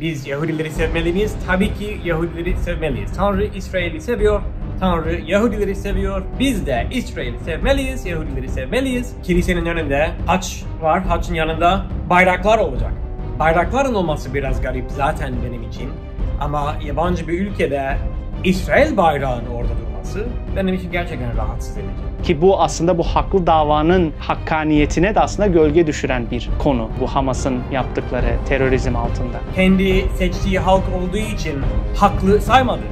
Biz Yahudileri sevmeliyiz, Tabii ki Yahudileri sevmeliyiz. Tanrı İsrail'i seviyor, Tanrı Yahudileri seviyor. Biz de İsrail'i sevmeliyiz, Yahudileri sevmeliyiz. Kilisenin önünde haç var, haçın yanında bayraklar olacak. Bayrakların olması biraz garip zaten benim için. Ama yabancı bir ülkede İsrail bayrağını orada durur olması benim için gerçekten rahatsız edici. Ki bu aslında bu haklı davanın hakkaniyetine de aslında gölge düşüren bir konu. Bu Hamas'ın yaptıkları terörizm altında. Kendi seçtiği halk olduğu için haklı saymadı.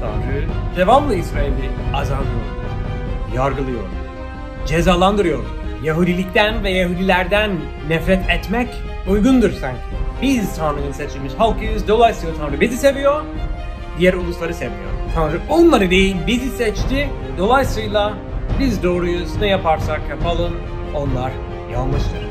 Tanrı devamlı İsrail'i azarlıyor, yargılıyor, cezalandırıyor. Yahudilikten ve Yahudilerden nefret etmek uygundur sanki. Biz Tanrı'nın seçilmiş halkıyız. Dolayısıyla Tanrı bizi seviyor, diğer ulusları seviyor. Tanrı onları değil bizi seçti. Dolayısıyla biz doğruyuz. Ne yaparsak yapalım onlar yanlıştır.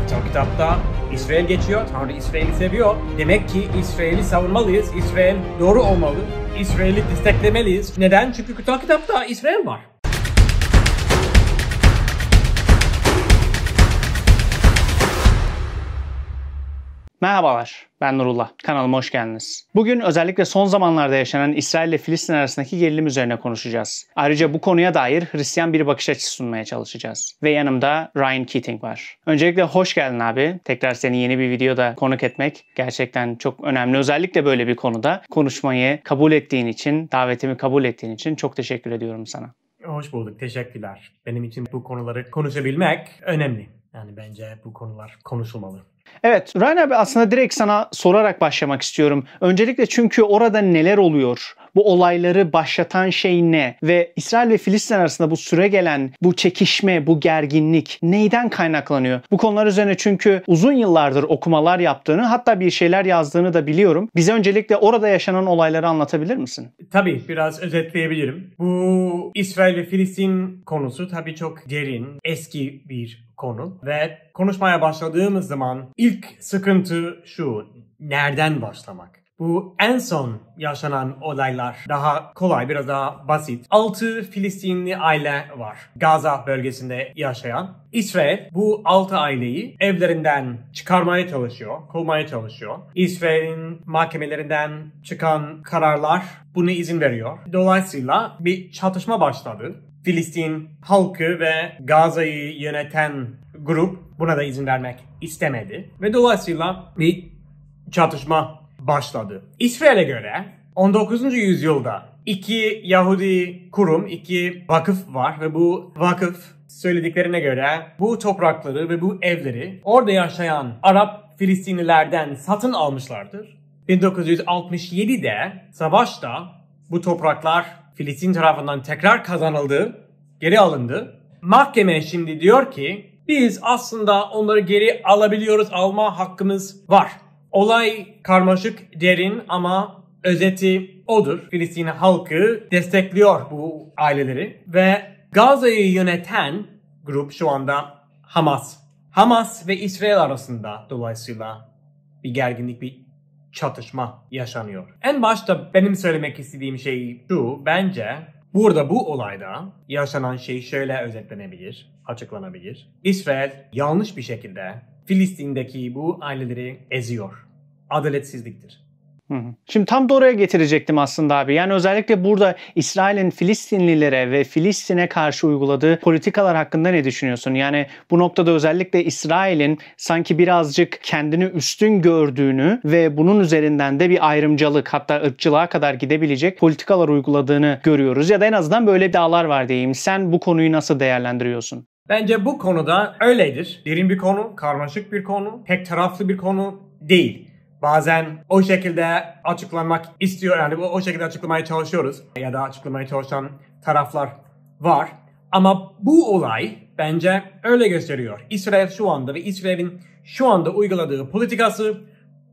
Kutsal kitapta İsrail geçiyor. Tanrı İsrail'i seviyor. Demek ki İsrail'i savunmalıyız. İsrail doğru olmalı. İsrail'i desteklemeliyiz. Neden? Çünkü kutsal kitapta İsrail var. Merhabalar, ben Nurullah. Kanalıma hoş geldiniz. Bugün özellikle son zamanlarda yaşanan İsrail ile Filistin arasındaki gerilim üzerine konuşacağız. Ayrıca bu konuya dair Hristiyan bir bakış açısı sunmaya çalışacağız. Ve yanımda Ryan Keating var. Öncelikle hoş geldin abi. Tekrar seni yeni bir videoda konuk etmek gerçekten çok önemli. Özellikle böyle bir konuda konuşmayı kabul ettiğin için, davetimi kabul ettiğin için çok teşekkür ediyorum sana. Hoş bulduk. Teşekkürler. Benim için bu konuları konuşabilmek önemli. Yani bence bu konular konuşulmalı. Evet Rana abi aslında direkt sana sorarak başlamak istiyorum. Öncelikle çünkü orada neler oluyor? Bu olayları başlatan şey ne? Ve İsrail ve Filistin arasında bu süre gelen bu çekişme, bu gerginlik neyden kaynaklanıyor? Bu konular üzerine çünkü uzun yıllardır okumalar yaptığını hatta bir şeyler yazdığını da biliyorum. Bize öncelikle orada yaşanan olayları anlatabilir misin? Tabii biraz özetleyebilirim. Bu İsrail ve Filistin konusu tabii çok derin, eski bir konu ve konuşmaya başladığımız zaman ilk sıkıntı şu nereden başlamak? Bu en son yaşanan olaylar daha kolay, biraz daha basit. 6 Filistinli aile var Gaza bölgesinde yaşayan. İsrail bu 6 aileyi evlerinden çıkarmaya çalışıyor, kovmaya çalışıyor. İsrail'in mahkemelerinden çıkan kararlar bunu izin veriyor. Dolayısıyla bir çatışma başladı. Filistin halkı ve Gaza'yı yöneten grup buna da izin vermek istemedi ve dolayısıyla bir çatışma başladı. İsrail'e göre 19. yüzyılda iki Yahudi kurum, iki vakıf var ve bu vakıf söylediklerine göre bu toprakları ve bu evleri orada yaşayan Arap Filistinlilerden satın almışlardır. 1967'de savaşta bu topraklar Filistin tarafından tekrar kazanıldı, geri alındı. Mahkeme şimdi diyor ki biz aslında onları geri alabiliyoruz, alma hakkımız var. Olay karmaşık, derin ama özeti odur. Filistin halkı destekliyor bu aileleri ve Gazze'yi yöneten grup şu anda Hamas. Hamas ve İsrail arasında dolayısıyla bir gerginlik, bir çatışma yaşanıyor. En başta benim söylemek istediğim şey şu. Bence Burada bu olayda yaşanan şey şöyle özetlenebilir, açıklanabilir. İsrail yanlış bir şekilde Filistin'deki bu aileleri eziyor. Adaletsizliktir. Şimdi tam da oraya getirecektim aslında abi. Yani özellikle burada İsrail'in Filistinlilere ve Filistin'e karşı uyguladığı politikalar hakkında ne düşünüyorsun? Yani bu noktada özellikle İsrail'in sanki birazcık kendini üstün gördüğünü ve bunun üzerinden de bir ayrımcılık hatta ırkçılığa kadar gidebilecek politikalar uyguladığını görüyoruz. Ya da en azından böyle iddialar var diyeyim. Sen bu konuyu nasıl değerlendiriyorsun? Bence bu konuda öyledir. Derin bir konu, karmaşık bir konu, pek taraflı bir konu değil. Bazen o şekilde açıklamak istiyor yani o, o şekilde açıklamaya çalışıyoruz ya da açıklamaya çalışan taraflar var. Ama bu olay bence öyle gösteriyor. İsrail şu anda ve İsrail'in şu anda uyguladığı politikası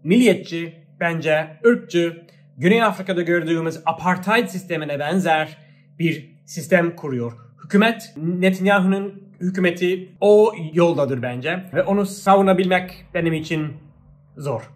milliyetçi, bence ırkçı, Güney Afrika'da gördüğümüz apartheid sistemine benzer bir sistem kuruyor. Hükümet Netanyahu'nun hükümeti o yoldadır bence ve onu savunabilmek benim için zor.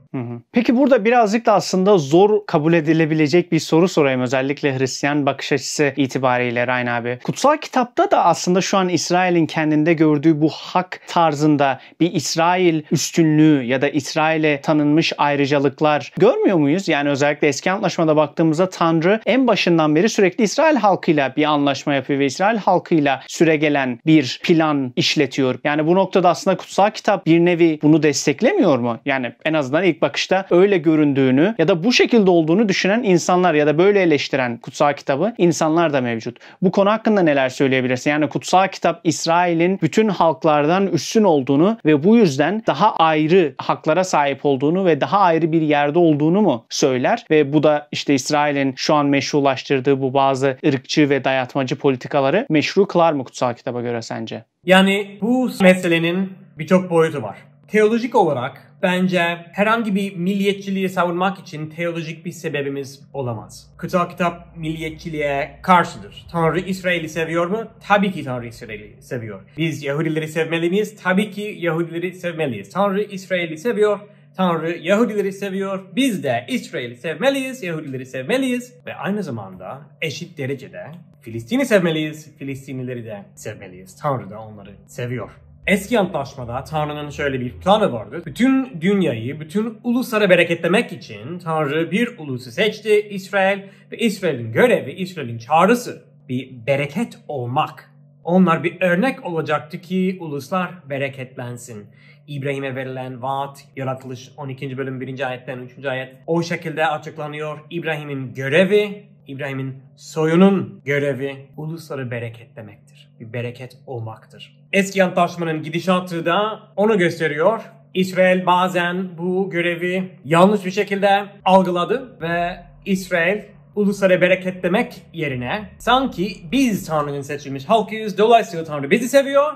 Peki burada birazcık da aslında zor kabul edilebilecek bir soru sorayım. Özellikle Hristiyan bakış açısı itibariyle Rain abi. Kutsal kitapta da aslında şu an İsrail'in kendinde gördüğü bu hak tarzında bir İsrail üstünlüğü ya da İsrail'e tanınmış ayrıcalıklar görmüyor muyuz? Yani özellikle eski anlaşmada baktığımızda Tanrı en başından beri sürekli İsrail halkıyla bir anlaşma yapıyor ve İsrail halkıyla süregelen bir plan işletiyor. Yani bu noktada aslında kutsal kitap bir nevi bunu desteklemiyor mu? Yani en azından ilk bakışta öyle göründüğünü ya da bu şekilde olduğunu düşünen insanlar ya da böyle eleştiren kutsal kitabı insanlar da mevcut. Bu konu hakkında neler söyleyebilirsin? Yani kutsal kitap İsrail'in bütün halklardan üstün olduğunu ve bu yüzden daha ayrı haklara sahip olduğunu ve daha ayrı bir yerde olduğunu mu söyler? Ve bu da işte İsrail'in şu an meşrulaştırdığı bu bazı ırkçı ve dayatmacı politikaları meşru kılar mı kutsal kitaba göre sence? Yani bu meselenin birçok boyutu var. Teolojik olarak bence herhangi bir milliyetçiliği savunmak için teolojik bir sebebimiz olamaz. Kutsal kitap milliyetçiliğe karşıdır. Tanrı İsrail'i seviyor mu? Tabii ki Tanrı İsrail'i seviyor. Biz Yahudileri sevmeli miyiz? Tabii ki Yahudileri sevmeliyiz. Tanrı İsrail'i seviyor. Tanrı Yahudileri seviyor. Biz de İsrail'i sevmeliyiz, Yahudileri sevmeliyiz ve aynı zamanda eşit derecede Filistin'i sevmeliyiz, Filistinlileri de sevmeliyiz. Tanrı da onları seviyor. Eski antlaşmada Tanrı'nın şöyle bir planı vardı. Bütün dünyayı, bütün ulusları bereketlemek için Tanrı bir ulusu seçti, İsrail ve İsrail'in görevi, İsrail'in çağrısı bir bereket olmak. Onlar bir örnek olacaktı ki uluslar bereketlensin. İbrahim'e verilen vaat, yaratılış 12. bölüm 1. ayetten 3. ayet o şekilde açıklanıyor. İbrahim'in görevi İbrahim'in soyunun görevi ulusları bereketlemektir. Bir bereket olmaktır. Eski antlaşmanın gidişatı da onu gösteriyor. İsrail bazen bu görevi yanlış bir şekilde algıladı ve İsrail uluslara bereket demek yerine sanki biz Tanrı'nın seçilmiş halkıyız. Dolayısıyla Tanrı bizi seviyor,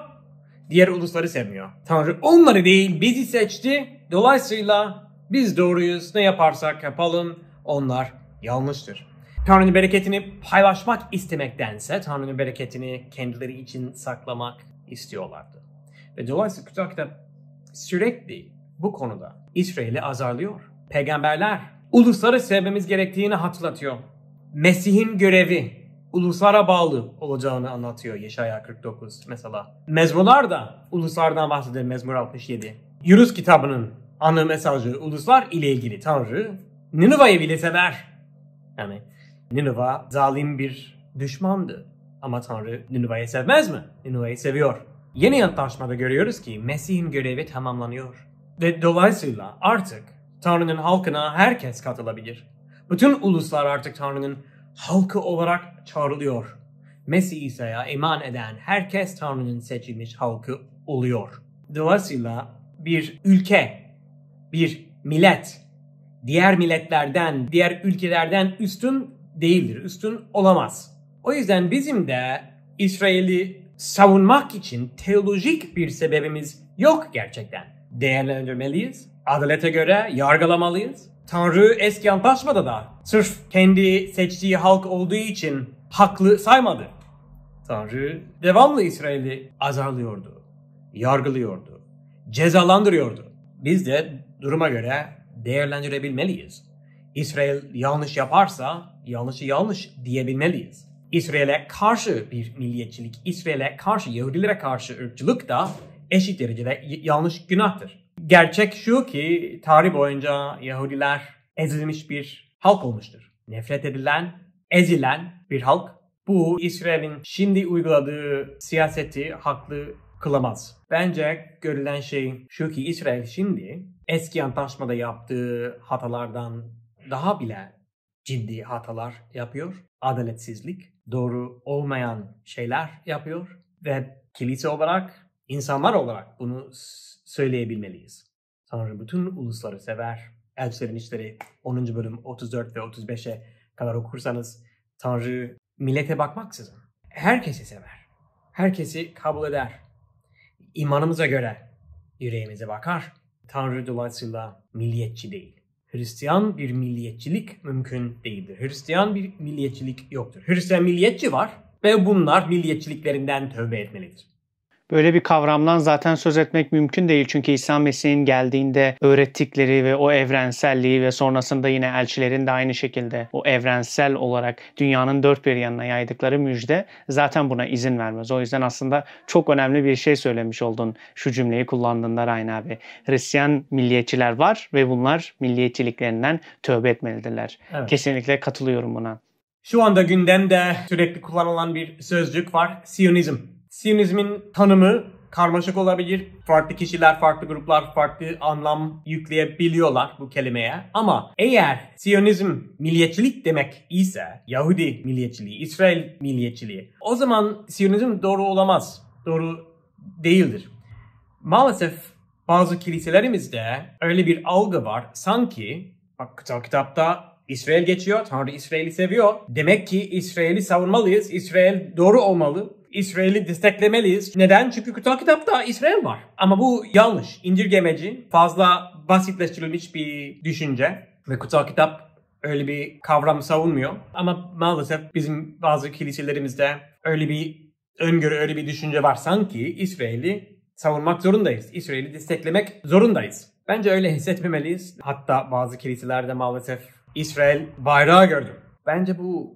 diğer ulusları sevmiyor. Tanrı onları değil bizi seçti. Dolayısıyla biz doğruyuz. Ne yaparsak yapalım onlar yanlıştır. Tanrı'nın bereketini paylaşmak istemektense Tanrı'nın bereketini kendileri için saklamak istiyorlardı. Ve dolayısıyla Kutsal Kitap sürekli bu konuda İsrail'i azarlıyor. Peygamberler ulusları sevmemiz gerektiğini hatırlatıyor. Mesih'in görevi uluslara bağlı olacağını anlatıyor Yeşaya 49 mesela. Mezmurlar da uluslardan bahsediyor Mezmur 67. Yunus kitabının ana mesajı uluslar ile ilgili Tanrı Niniva'yı bile sever. Yani Ninova zalim bir düşmandı. Ama Tanrı Ninova'yı sevmez mi? Ninova'yı seviyor. Yeni antlaşmada görüyoruz ki Mesih'in görevi tamamlanıyor. Ve dolayısıyla artık Tanrı'nın halkına herkes katılabilir. Bütün uluslar artık Tanrı'nın halkı olarak çağrılıyor. Mesih İsa'ya iman eden herkes Tanrı'nın seçilmiş halkı oluyor. Dolayısıyla bir ülke, bir millet diğer milletlerden, diğer ülkelerden üstün değildir, üstün olamaz. O yüzden bizim de İsrail'i savunmak için teolojik bir sebebimiz yok gerçekten. Değerlendirmeliyiz, adalete göre yargılamalıyız. Tanrı eski antlaşmada da sırf kendi seçtiği halk olduğu için haklı saymadı. Tanrı devamlı İsrail'i azarlıyordu, yargılıyordu, cezalandırıyordu. Biz de duruma göre değerlendirebilmeliyiz. İsrail yanlış yaparsa yanlışı yanlış diyebilmeliyiz. İsrail'e karşı bir milliyetçilik, İsrail'e karşı, Yahudilere karşı ırkçılık da eşit derecede yanlış günahtır. Gerçek şu ki tarih boyunca Yahudiler ezilmiş bir halk olmuştur. Nefret edilen, ezilen bir halk. Bu İsrail'in şimdi uyguladığı siyaseti haklı kılamaz. Bence görülen şey şu ki İsrail şimdi eski antlaşmada yaptığı hatalardan daha bile ciddi hatalar yapıyor. Adaletsizlik, doğru olmayan şeyler yapıyor ve kilise olarak, insanlar olarak bunu söyleyebilmeliyiz. Tanrı bütün ulusları sever. Elçilerin işleri 10. bölüm 34 ve 35'e kadar okursanız Tanrı millete bakmaksızın herkesi sever. Herkesi kabul eder. İmanımıza göre yüreğimize bakar. Tanrı dolayısıyla milliyetçi değil. Hristiyan bir milliyetçilik mümkün değildir. Hristiyan bir milliyetçilik yoktur. Hristiyan milliyetçi var ve bunlar milliyetçiliklerinden tövbe etmelidir. Böyle bir kavramdan zaten söz etmek mümkün değil çünkü İslam Mesih'in geldiğinde öğrettikleri ve o evrenselliği ve sonrasında yine elçilerin de aynı şekilde o evrensel olarak dünyanın dört bir yanına yaydıkları müjde zaten buna izin vermez. O yüzden aslında çok önemli bir şey söylemiş oldun şu cümleyi kullandığında Rain abi. Hristiyan milliyetçiler var ve bunlar milliyetçiliklerinden tövbe etmelidirler. Evet. Kesinlikle katılıyorum buna. Şu anda gündemde sürekli kullanılan bir sözcük var. Siyonizm. Siyonizmin tanımı karmaşık olabilir. Farklı kişiler, farklı gruplar farklı anlam yükleyebiliyorlar bu kelimeye. Ama eğer Siyonizm milliyetçilik demek ise Yahudi milliyetçiliği, İsrail milliyetçiliği o zaman Siyonizm doğru olamaz. Doğru değildir. Maalesef bazı kiliselerimizde öyle bir algı var. Sanki bak kutsal kitapta İsrail geçiyor, Tanrı İsrail'i seviyor. Demek ki İsrail'i savunmalıyız, İsrail doğru olmalı İsrail'i desteklemeliyiz. Neden? Çünkü kutsal kitapta İsrail var. Ama bu yanlış, indirgemeci, fazla basitleştirilmiş bir düşünce. Ve kutsal kitap öyle bir kavram savunmuyor. Ama maalesef bizim bazı kiliselerimizde öyle bir öngörü, öyle bir düşünce var. Sanki İsrail'i savunmak zorundayız. İsrail'i desteklemek zorundayız. Bence öyle hissetmemeliyiz. Hatta bazı kiliselerde maalesef İsrail bayrağı gördüm. Bence bu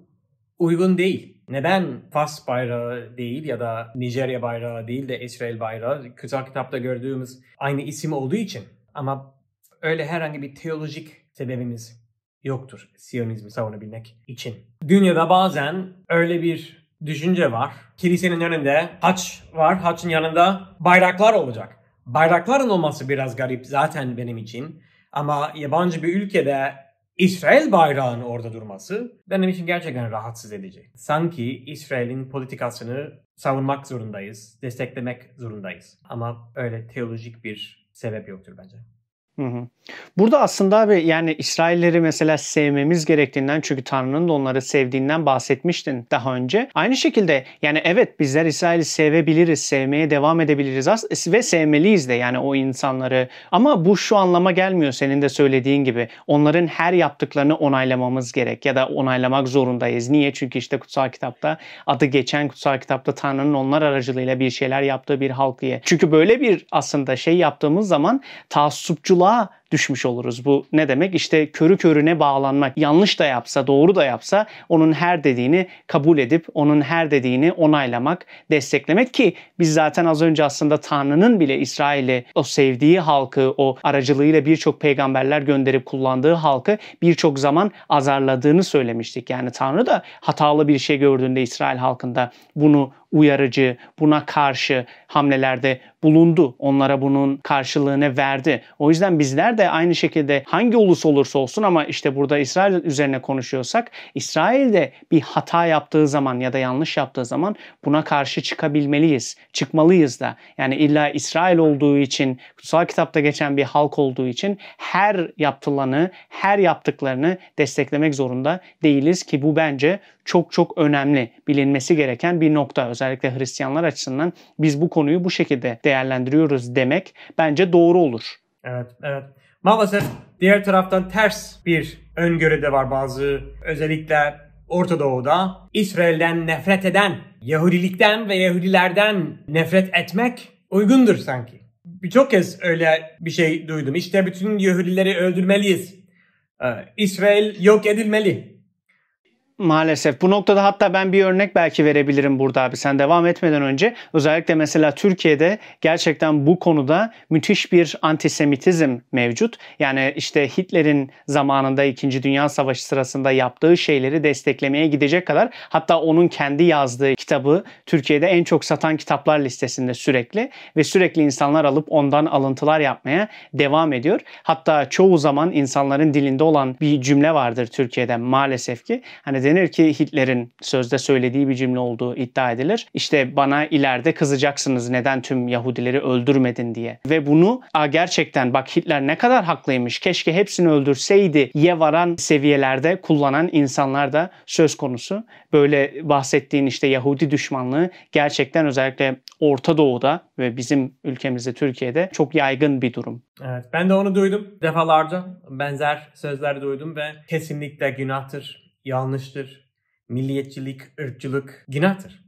uygun değil neden Fas bayrağı değil ya da Nijerya bayrağı değil de İsrail bayrağı kutsal kitapta gördüğümüz aynı isim olduğu için ama öyle herhangi bir teolojik sebebimiz yoktur Siyonizmi savunabilmek için. Dünyada bazen öyle bir düşünce var. Kilisenin önünde haç var. Haçın yanında bayraklar olacak. Bayrakların olması biraz garip zaten benim için. Ama yabancı bir ülkede İsrail bayrağının orada durması benim için gerçekten rahatsız edici. Sanki İsrail'in politikasını savunmak zorundayız, desteklemek zorundayız. Ama öyle teolojik bir sebep yoktur bence. Burada aslında abi yani İsrailleri mesela sevmemiz gerektiğinden çünkü Tanrı'nın da onları sevdiğinden bahsetmiştin daha önce. Aynı şekilde yani evet bizler İsrail'i sevebiliriz, sevmeye devam edebiliriz ve sevmeliyiz de yani o insanları. Ama bu şu anlama gelmiyor senin de söylediğin gibi. Onların her yaptıklarını onaylamamız gerek ya da onaylamak zorundayız. Niye? Çünkü işte kutsal kitapta adı geçen kutsal kitapta Tanrı'nın onlar aracılığıyla bir şeyler yaptığı bir halk diye. Çünkü böyle bir aslında şey yaptığımız zaman taassupçular sapıklığa düşmüş oluruz. Bu ne demek? İşte körü körüne bağlanmak. Yanlış da yapsa, doğru da yapsa onun her dediğini kabul edip onun her dediğini onaylamak, desteklemek ki biz zaten az önce aslında Tanrı'nın bile İsrail'i o sevdiği halkı, o aracılığıyla birçok peygamberler gönderip kullandığı halkı birçok zaman azarladığını söylemiştik. Yani Tanrı da hatalı bir şey gördüğünde İsrail halkında bunu uyarıcı, buna karşı hamlelerde bulundu. Onlara bunun karşılığını verdi. O yüzden bizler de aynı şekilde hangi ulus olursa olsun ama işte burada İsrail üzerine konuşuyorsak İsrail de bir hata yaptığı zaman ya da yanlış yaptığı zaman buna karşı çıkabilmeliyiz. Çıkmalıyız da. Yani illa İsrail olduğu için, kutsal kitapta geçen bir halk olduğu için her yaptılanı, her yaptıklarını desteklemek zorunda değiliz ki bu bence çok çok önemli bilinmesi gereken bir nokta. Özellikle Hristiyanlar açısından biz bu konuyu bu şekilde değerlendiriyoruz demek bence doğru olur. Evet, evet. Maalesef diğer taraftan ters bir öngörü de var bazı özellikle Orta Doğu'da. İsrail'den nefret eden, Yahudilikten ve Yahudilerden nefret etmek uygundur sanki. Birçok kez öyle bir şey duydum. İşte bütün Yahudileri öldürmeliyiz. Ee, İsrail yok edilmeli Maalesef. Bu noktada hatta ben bir örnek belki verebilirim burada abi. Sen devam etmeden önce özellikle mesela Türkiye'de gerçekten bu konuda müthiş bir antisemitizm mevcut. Yani işte Hitler'in zamanında 2. Dünya Savaşı sırasında yaptığı şeyleri desteklemeye gidecek kadar hatta onun kendi yazdığı kitabı Türkiye'de en çok satan kitaplar listesinde sürekli ve sürekli insanlar alıp ondan alıntılar yapmaya devam ediyor. Hatta çoğu zaman insanların dilinde olan bir cümle vardır Türkiye'de maalesef ki. Hani denir ki Hitler'in sözde söylediği bir cümle olduğu iddia edilir. İşte bana ileride kızacaksınız neden tüm Yahudileri öldürmedin diye. Ve bunu a gerçekten bak Hitler ne kadar haklıymış keşke hepsini öldürseydi ye varan seviyelerde kullanan insanlar da söz konusu. Böyle bahsettiğin işte Yahudi düşmanlığı gerçekten özellikle Orta Doğu'da ve bizim ülkemizde Türkiye'de çok yaygın bir durum. Evet ben de onu duydum defalarca benzer sözler duydum ve kesinlikle günahtır yanlıştır. Milliyetçilik, ırkçılık günahtır.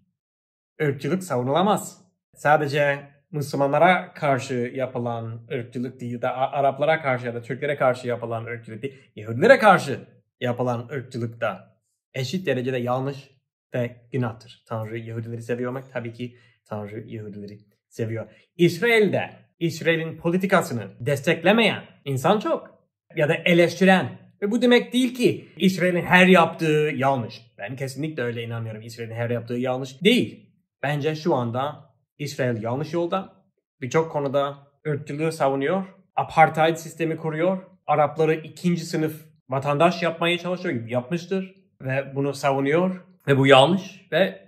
Irkçılık savunulamaz. Sadece Müslümanlara karşı yapılan ırkçılık değil de Araplara karşı ya da Türklere karşı yapılan ırkçılık değil, Yahudilere karşı yapılan ırkçılık da eşit derecede yanlış ve günahtır. Tanrı Yahudileri seviyor mu? Tabii ki Tanrı Yahudileri seviyor. İsrail'de İsrail'in politikasını desteklemeyen insan çok ya da eleştiren ve bu demek değil ki İsrail'in her yaptığı yanlış. Ben kesinlikle öyle inanmıyorum. İsrail'in her yaptığı yanlış değil. Bence şu anda İsrail yanlış yolda. Birçok konuda ırkçılığı savunuyor. Apartheid sistemi kuruyor. Arapları ikinci sınıf vatandaş yapmaya çalışıyor. Yapmıştır ve bunu savunuyor. Ve bu yanlış ve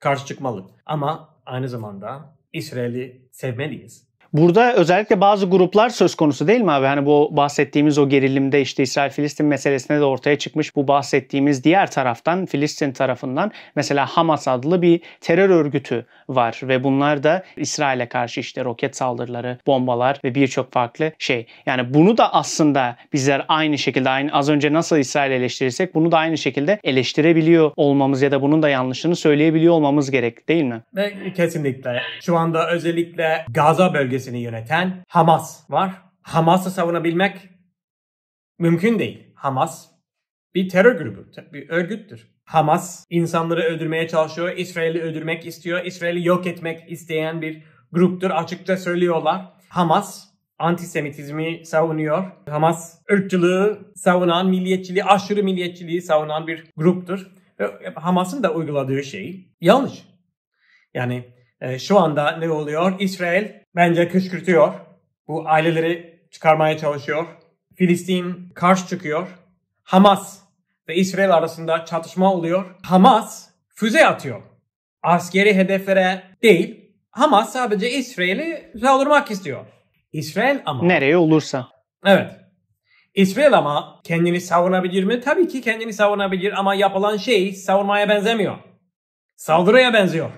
karşı çıkmalı. Ama aynı zamanda İsrail'i sevmeliyiz. Burada özellikle bazı gruplar söz konusu değil mi abi? Hani bu bahsettiğimiz o gerilimde işte İsrail-Filistin meselesine de ortaya çıkmış. Bu bahsettiğimiz diğer taraftan Filistin tarafından mesela Hamas adlı bir terör örgütü var ve bunlar da İsrail'e karşı işte roket saldırıları, bombalar ve birçok farklı şey. Yani bunu da aslında bizler aynı şekilde aynı az önce nasıl İsrail eleştirirsek bunu da aynı şekilde eleştirebiliyor olmamız ya da bunun da yanlışını söyleyebiliyor olmamız gerek değil mi? Kesinlikle. Şu anda özellikle Gaza bölgesi bölgesini yöneten Hamas var. Hamas'ı savunabilmek mümkün değil. Hamas bir terör grubu, bir örgüttür. Hamas insanları öldürmeye çalışıyor, İsrail'i öldürmek istiyor, İsrail'i yok etmek isteyen bir gruptur. Açıkça söylüyorlar. Hamas antisemitizmi savunuyor. Hamas ırkçılığı savunan, milliyetçiliği, aşırı milliyetçiliği savunan bir gruptur. Hamas'ın da uyguladığı şey yanlış. Yani e, şu anda ne oluyor? İsrail bence kışkırtıyor. Bu aileleri çıkarmaya çalışıyor. Filistin karşı çıkıyor. Hamas ve İsrail arasında çatışma oluyor. Hamas füze atıyor. Askeri hedeflere değil. Hamas sadece İsrail'i saldırmak istiyor. İsrail ama... Nereye olursa. Evet. İsrail ama kendini savunabilir mi? Tabii ki kendini savunabilir ama yapılan şey savunmaya benzemiyor. Saldırıya benziyor.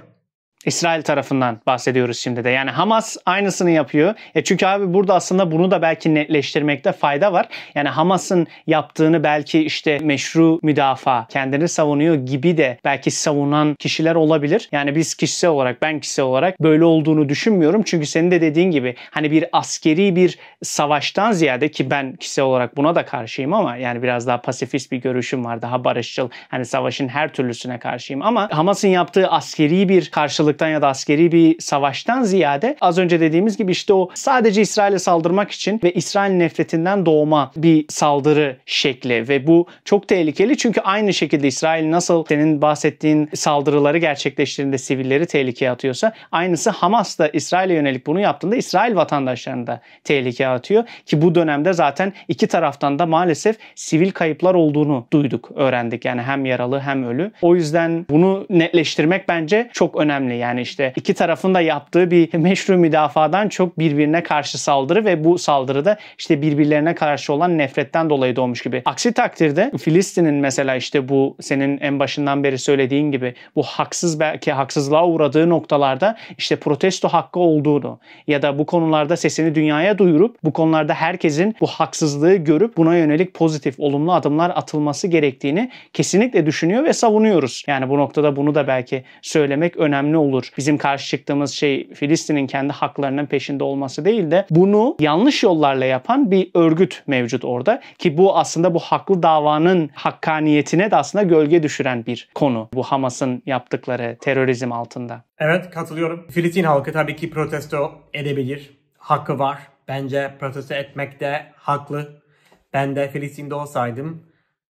İsrail tarafından bahsediyoruz şimdi de. Yani Hamas aynısını yapıyor. E çünkü abi burada aslında bunu da belki netleştirmekte fayda var. Yani Hamas'ın yaptığını belki işte meşru müdafaa, kendini savunuyor gibi de belki savunan kişiler olabilir. Yani biz kişisel olarak, ben kişisel olarak böyle olduğunu düşünmüyorum. Çünkü senin de dediğin gibi hani bir askeri bir savaştan ziyade ki ben kişisel olarak buna da karşıyım ama yani biraz daha pasifist bir görüşüm var. Daha barışçıl. Hani savaşın her türlüsüne karşıyım ama Hamas'ın yaptığı askeri bir karşılık ırkçılıktan ya da askeri bir savaştan ziyade az önce dediğimiz gibi işte o sadece İsrail'e saldırmak için ve İsrail nefretinden doğma bir saldırı şekli ve bu çok tehlikeli çünkü aynı şekilde İsrail nasıl senin bahsettiğin saldırıları gerçekleştirdiğinde sivilleri tehlikeye atıyorsa aynısı Hamas da İsrail'e yönelik bunu yaptığında İsrail vatandaşlarını da tehlikeye atıyor ki bu dönemde zaten iki taraftan da maalesef sivil kayıplar olduğunu duyduk, öğrendik. Yani hem yaralı hem ölü. O yüzden bunu netleştirmek bence çok önemli. Yani işte iki tarafın da yaptığı bir meşru müdafadan çok birbirine karşı saldırı ve bu saldırıda işte birbirlerine karşı olan nefretten dolayı doğmuş gibi. Aksi takdirde Filistin'in mesela işte bu senin en başından beri söylediğin gibi bu haksız belki haksızlığa uğradığı noktalarda işte protesto hakkı olduğunu ya da bu konularda sesini dünyaya duyurup bu konularda herkesin bu haksızlığı görüp buna yönelik pozitif olumlu adımlar atılması gerektiğini kesinlikle düşünüyor ve savunuyoruz. Yani bu noktada bunu da belki söylemek önemli olur olur. Bizim karşı çıktığımız şey Filistin'in kendi haklarının peşinde olması değil de bunu yanlış yollarla yapan bir örgüt mevcut orada ki bu aslında bu haklı davanın hakkaniyetine de aslında gölge düşüren bir konu. Bu Hamas'ın yaptıkları terörizm altında. Evet katılıyorum. Filistin halkı tabii ki protesto edebilir. Hakkı var. Bence protesto etmek de haklı. Ben de Filistin'de olsaydım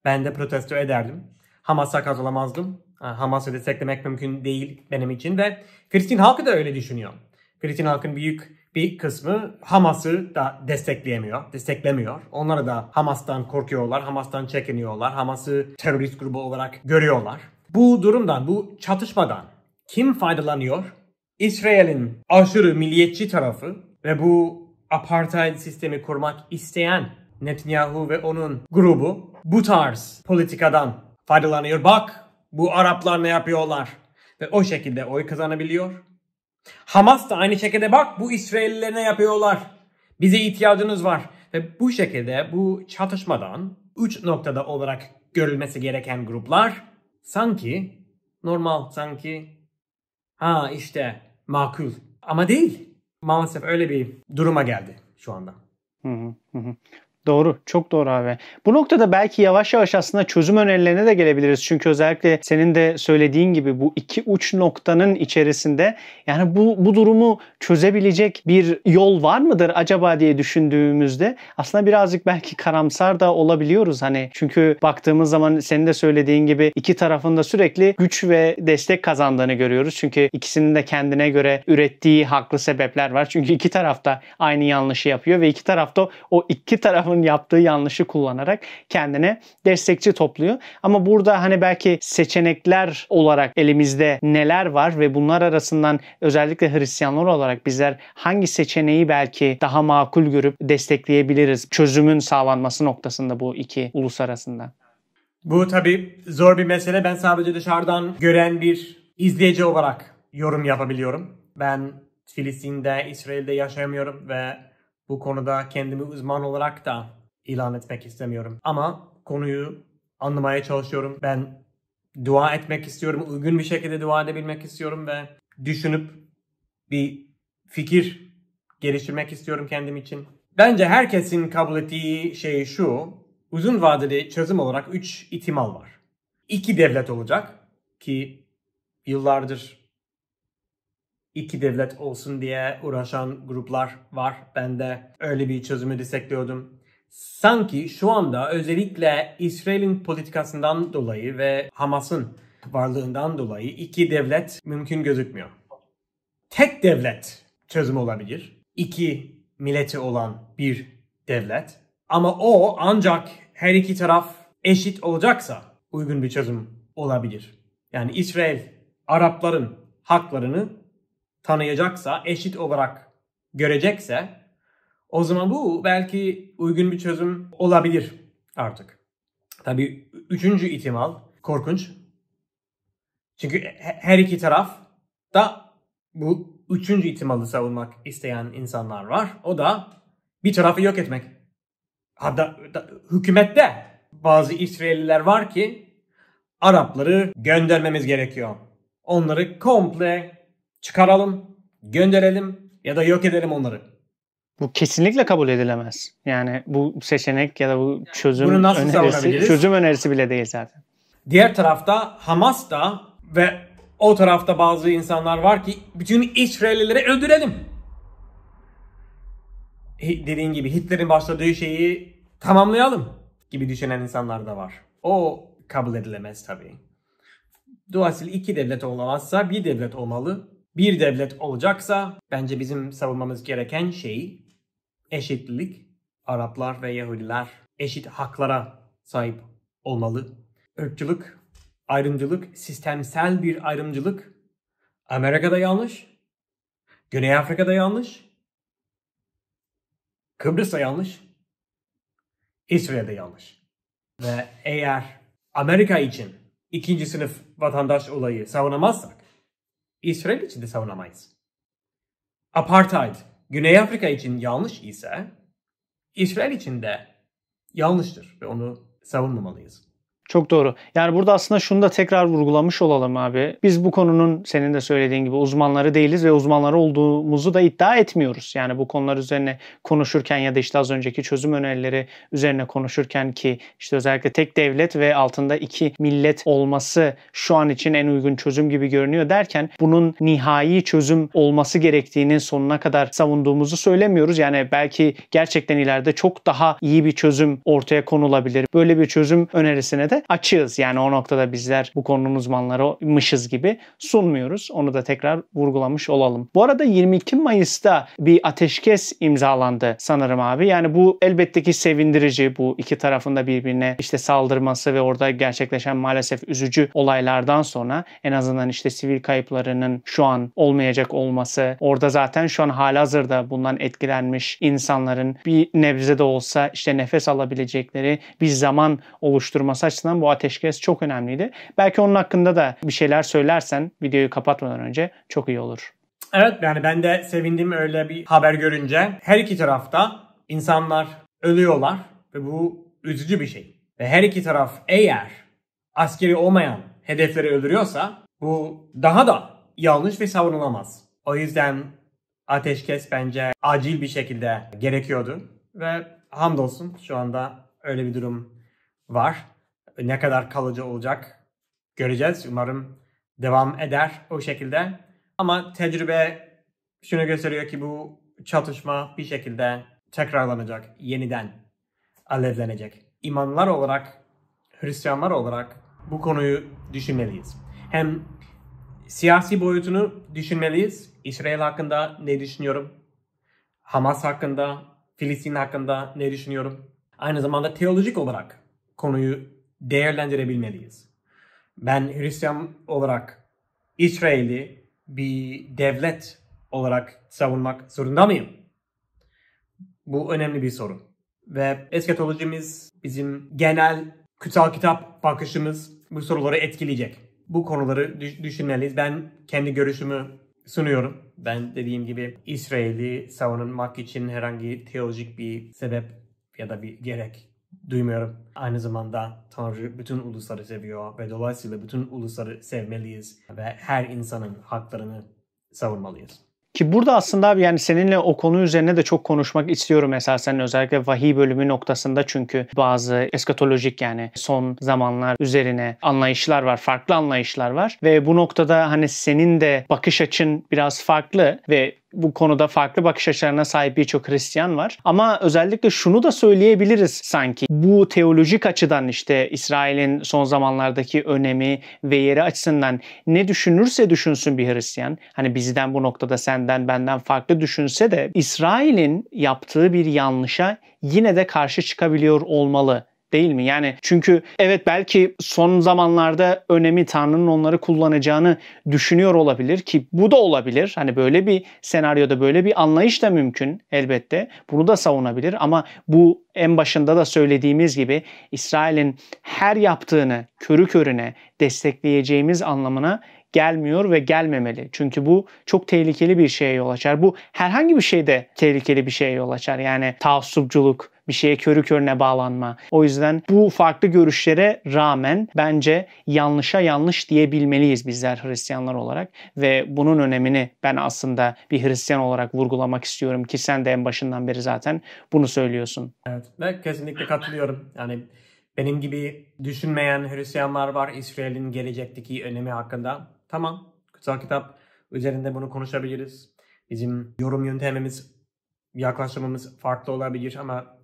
ben de protesto ederdim. Hamas'a katılamazdım. Hamas'ı desteklemek mümkün değil benim için ve Filistin halkı da öyle düşünüyor. Filistin halkın büyük bir kısmı Hamas'ı da destekleyemiyor, desteklemiyor. Onlara da Hamas'tan korkuyorlar, Hamas'tan çekiniyorlar, Hamas'ı terörist grubu olarak görüyorlar. Bu durumdan, bu çatışmadan kim faydalanıyor? İsrail'in aşırı milliyetçi tarafı ve bu apartheid sistemi kurmak isteyen Netanyahu ve onun grubu bu tarz politikadan faydalanıyor. Bak bu Araplar ne yapıyorlar? Ve o şekilde oy kazanabiliyor. Hamas da aynı şekilde bak bu İsrailliler ne yapıyorlar? Bize ihtiyacınız var. Ve bu şekilde bu çatışmadan üç noktada olarak görülmesi gereken gruplar sanki normal sanki ha işte makul ama değil. Maalesef öyle bir duruma geldi şu anda. Doğru. Çok doğru abi. Bu noktada belki yavaş yavaş aslında çözüm önerilerine de gelebiliriz. Çünkü özellikle senin de söylediğin gibi bu iki uç noktanın içerisinde yani bu, bu durumu çözebilecek bir yol var mıdır acaba diye düşündüğümüzde aslında birazcık belki karamsar da olabiliyoruz. Hani çünkü baktığımız zaman senin de söylediğin gibi iki tarafında sürekli güç ve destek kazandığını görüyoruz. Çünkü ikisinin de kendine göre ürettiği haklı sebepler var. Çünkü iki tarafta aynı yanlışı yapıyor ve iki tarafta o iki taraf Schumacher'ın yaptığı yanlışı kullanarak kendine destekçi topluyor. Ama burada hani belki seçenekler olarak elimizde neler var ve bunlar arasından özellikle Hristiyanlar olarak bizler hangi seçeneği belki daha makul görüp destekleyebiliriz çözümün sağlanması noktasında bu iki ulus arasında. Bu tabii zor bir mesele. Ben sadece dışarıdan gören bir izleyici olarak yorum yapabiliyorum. Ben Filistin'de, İsrail'de yaşamıyorum ve bu konuda kendimi uzman olarak da ilan etmek istemiyorum. Ama konuyu anlamaya çalışıyorum. Ben dua etmek istiyorum. Uygun bir şekilde dua edebilmek istiyorum ve düşünüp bir fikir geliştirmek istiyorum kendim için. Bence herkesin kabul ettiği şey şu. Uzun vadeli çözüm olarak 3 ihtimal var. İki devlet olacak ki yıllardır iki devlet olsun diye uğraşan gruplar var. Ben de öyle bir çözümü destekliyordum. Sanki şu anda özellikle İsrail'in politikasından dolayı ve Hamas'ın varlığından dolayı iki devlet mümkün gözükmüyor. Tek devlet çözüm olabilir. İki milleti olan bir devlet. Ama o ancak her iki taraf eşit olacaksa uygun bir çözüm olabilir. Yani İsrail Arapların haklarını tanıyacaksa, eşit olarak görecekse o zaman bu belki uygun bir çözüm olabilir artık. Tabii üçüncü ihtimal korkunç. Çünkü her iki taraf da bu üçüncü ihtimali savunmak isteyen insanlar var. O da bir tarafı yok etmek. Hatta da, hükümette bazı İsrailliler var ki Arapları göndermemiz gerekiyor. Onları komple çıkaralım, gönderelim ya da yok edelim onları. Bu kesinlikle kabul edilemez. Yani bu seçenek ya da bu çözüm Bunu nasıl önerisi, çözüm önerisi bile değil zaten. Diğer tarafta Hamas da ve o tarafta bazı insanlar var ki bütün İsraillileri öldürelim. Dediğin gibi Hitler'in başladığı şeyi tamamlayalım gibi düşünen insanlar da var. O kabul edilemez tabii. Dolayısıyla iki devlet olamazsa bir devlet olmalı bir devlet olacaksa bence bizim savunmamız gereken şey eşitlik. Araplar ve Yahudiler eşit haklara sahip olmalı. Irkçılık, ayrımcılık, sistemsel bir ayrımcılık Amerika'da yanlış, Güney Afrika'da yanlış, Kıbrıs'ta yanlış, İsveç'te yanlış. Ve eğer Amerika için ikinci sınıf vatandaş olayı savunamazsak İsrail için de savunamayız. Apartheid Güney Afrika için yanlış ise İsrail için de yanlıştır ve onu savunmamalıyız. Çok doğru. Yani burada aslında şunu da tekrar vurgulamış olalım abi. Biz bu konunun senin de söylediğin gibi uzmanları değiliz ve uzmanları olduğumuzu da iddia etmiyoruz. Yani bu konular üzerine konuşurken ya da işte az önceki çözüm önerileri üzerine konuşurken ki işte özellikle tek devlet ve altında iki millet olması şu an için en uygun çözüm gibi görünüyor derken bunun nihai çözüm olması gerektiğinin sonuna kadar savunduğumuzu söylemiyoruz. Yani belki gerçekten ileride çok daha iyi bir çözüm ortaya konulabilir. Böyle bir çözüm önerisine de de açığız. Yani o noktada bizler bu konunun uzmanlarıymışız gibi sunmuyoruz. Onu da tekrar vurgulamış olalım. Bu arada 22 Mayıs'ta bir ateşkes imzalandı sanırım abi. Yani bu elbette ki sevindirici. Bu iki tarafında birbirine işte saldırması ve orada gerçekleşen maalesef üzücü olaylardan sonra en azından işte sivil kayıplarının şu an olmayacak olması. Orada zaten şu an hazırda bundan etkilenmiş insanların bir nebze de olsa işte nefes alabilecekleri bir zaman oluşturması açısından açısından bu ateşkes çok önemliydi. Belki onun hakkında da bir şeyler söylersen videoyu kapatmadan önce çok iyi olur. Evet yani ben de sevindim öyle bir haber görünce. Her iki tarafta insanlar ölüyorlar ve bu üzücü bir şey. Ve her iki taraf eğer askeri olmayan hedefleri öldürüyorsa bu daha da yanlış ve savunulamaz. O yüzden ateşkes bence acil bir şekilde gerekiyordu. Ve hamdolsun şu anda öyle bir durum var. Ne kadar kalıcı olacak göreceğiz. Umarım devam eder o şekilde. Ama tecrübe şunu gösteriyor ki bu çatışma bir şekilde tekrarlanacak, yeniden alevlenecek. İmanlar olarak, Hristiyanlar olarak bu konuyu düşünmeliyiz. Hem siyasi boyutunu düşünmeliyiz. İsrail hakkında ne düşünüyorum? Hamas hakkında, Filistin hakkında ne düşünüyorum? Aynı zamanda teolojik olarak konuyu değerlendirebilmeliyiz. Ben Hristiyan olarak İsrail'i bir devlet olarak savunmak zorunda mıyım? Bu önemli bir soru. Ve eskatolojimiz bizim genel kutsal kitap bakışımız bu soruları etkileyecek. Bu konuları düşünmeliyiz. Ben kendi görüşümü sunuyorum. Ben dediğim gibi İsrail'i savunmak için herhangi teolojik bir sebep ya da bir gerek duymuyorum. Aynı zamanda Tanrı bütün ulusları seviyor ve dolayısıyla bütün ulusları sevmeliyiz ve her insanın haklarını savunmalıyız. Ki burada aslında abi yani seninle o konu üzerine de çok konuşmak istiyorum esasen özellikle vahiy bölümü noktasında çünkü bazı eskatolojik yani son zamanlar üzerine anlayışlar var, farklı anlayışlar var ve bu noktada hani senin de bakış açın biraz farklı ve bu konuda farklı bakış açılarına sahip birçok Hristiyan var. Ama özellikle şunu da söyleyebiliriz sanki. Bu teolojik açıdan işte İsrail'in son zamanlardaki önemi ve yeri açısından ne düşünürse düşünsün bir Hristiyan. Hani bizden bu noktada senden benden farklı düşünse de İsrail'in yaptığı bir yanlışa yine de karşı çıkabiliyor olmalı değil mi? Yani çünkü evet belki son zamanlarda önemi Tanrı'nın onları kullanacağını düşünüyor olabilir ki bu da olabilir. Hani böyle bir senaryoda böyle bir anlayış da mümkün elbette. Bunu da savunabilir ama bu en başında da söylediğimiz gibi İsrail'in her yaptığını körü körüne destekleyeceğimiz anlamına gelmiyor ve gelmemeli. Çünkü bu çok tehlikeli bir şeye yol açar. Bu herhangi bir şeyde tehlikeli bir şeye yol açar. Yani taassupculuk, bir şeye körü körüne bağlanma. O yüzden bu farklı görüşlere rağmen bence yanlışa yanlış diyebilmeliyiz bizler Hristiyanlar olarak ve bunun önemini ben aslında bir Hristiyan olarak vurgulamak istiyorum ki sen de en başından beri zaten bunu söylüyorsun. Evet ve kesinlikle katılıyorum. Yani benim gibi düşünmeyen Hristiyanlar var İsrail'in gelecekteki önemi hakkında. Tamam. Kutsal kitap üzerinde bunu konuşabiliriz. Bizim yorum yöntemimiz, yaklaşımımız farklı olabilir ama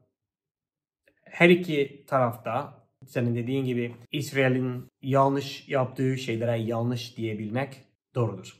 her iki tarafta senin dediğin gibi İsrail'in yanlış yaptığı şeylere yanlış diyebilmek doğrudur.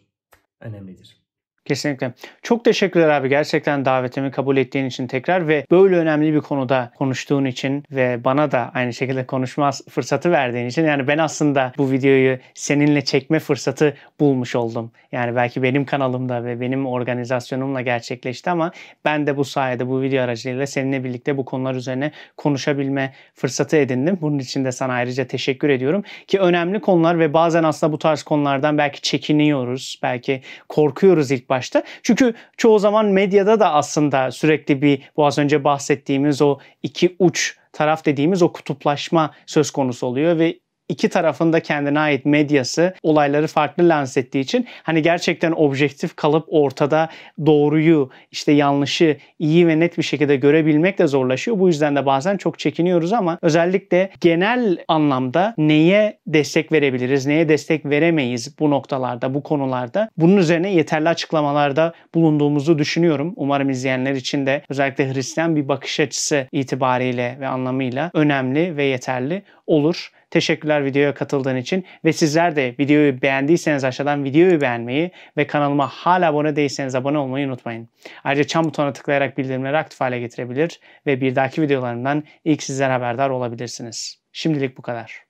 Önemlidir. Kesinlikle. Çok teşekkürler abi gerçekten davetimi kabul ettiğin için tekrar ve böyle önemli bir konuda konuştuğun için ve bana da aynı şekilde konuşma fırsatı verdiğin için yani ben aslında bu videoyu seninle çekme fırsatı bulmuş oldum. Yani belki benim kanalımda ve benim organizasyonumla gerçekleşti ama ben de bu sayede bu video aracılığıyla seninle birlikte bu konular üzerine konuşabilme fırsatı edindim. Bunun için de sana ayrıca teşekkür ediyorum ki önemli konular ve bazen aslında bu tarz konulardan belki çekiniyoruz, belki korkuyoruz ilk başta başta. Çünkü çoğu zaman medyada da aslında sürekli bir bu az önce bahsettiğimiz o iki uç taraf dediğimiz o kutuplaşma söz konusu oluyor ve iki tarafında kendine ait medyası olayları farklı lanse ettiği için hani gerçekten objektif kalıp ortada doğruyu işte yanlışı iyi ve net bir şekilde görebilmek de zorlaşıyor. Bu yüzden de bazen çok çekiniyoruz ama özellikle genel anlamda neye destek verebiliriz, neye destek veremeyiz bu noktalarda, bu konularda. Bunun üzerine yeterli açıklamalarda bulunduğumuzu düşünüyorum. Umarım izleyenler için de özellikle Hristiyan bir bakış açısı itibariyle ve anlamıyla önemli ve yeterli olur. Teşekkürler videoya katıldığın için ve sizler de videoyu beğendiyseniz aşağıdan videoyu beğenmeyi ve kanalıma hala abone değilseniz abone olmayı unutmayın. Ayrıca çan butonuna tıklayarak bildirimleri aktif hale getirebilir ve bir dahaki videolarımdan ilk sizler haberdar olabilirsiniz. Şimdilik bu kadar.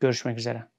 Görüşmek üzere.